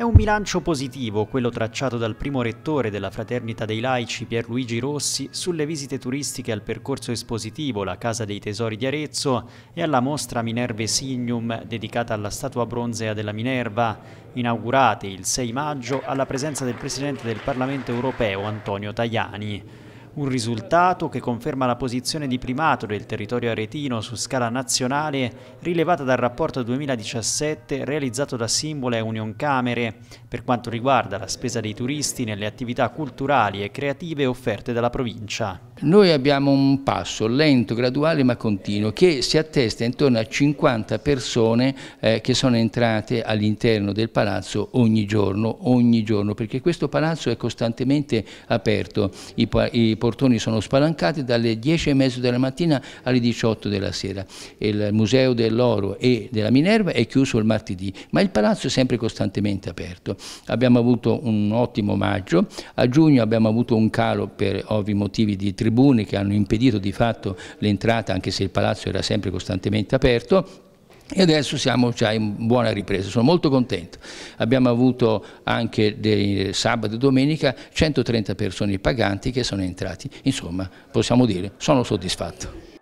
È un bilancio positivo quello tracciato dal primo rettore della Fraternita dei Laici Pierluigi Rossi sulle visite turistiche al percorso espositivo La Casa dei Tesori di Arezzo e alla mostra Minerve Signum dedicata alla statua bronzea della Minerva, inaugurate il 6 maggio alla presenza del Presidente del Parlamento europeo Antonio Tajani. Un risultato che conferma la posizione di primato del territorio aretino su scala nazionale rilevata dal rapporto 2017 realizzato da Simbola e Union Camere per quanto riguarda la spesa dei turisti nelle attività culturali e creative offerte dalla provincia. Noi abbiamo un passo lento, graduale ma continuo che si attesta intorno a 50 persone eh, che sono entrate all'interno del palazzo ogni giorno, ogni giorno, perché questo palazzo è costantemente aperto, i, i portoni sono spalancati dalle 10 e 10.30 della mattina alle 18 della sera. Il Museo dell'Oro e della Minerva è chiuso il martedì, ma il palazzo è sempre costantemente aperto. Abbiamo avuto un ottimo maggio, a giugno abbiamo avuto un calo per ovvi motivi di tributazione tribune che hanno impedito di fatto l'entrata anche se il palazzo era sempre costantemente aperto e adesso siamo già in buona ripresa, sono molto contento. Abbiamo avuto anche dei, sabato e domenica 130 persone paganti che sono entrati, insomma possiamo dire sono soddisfatto.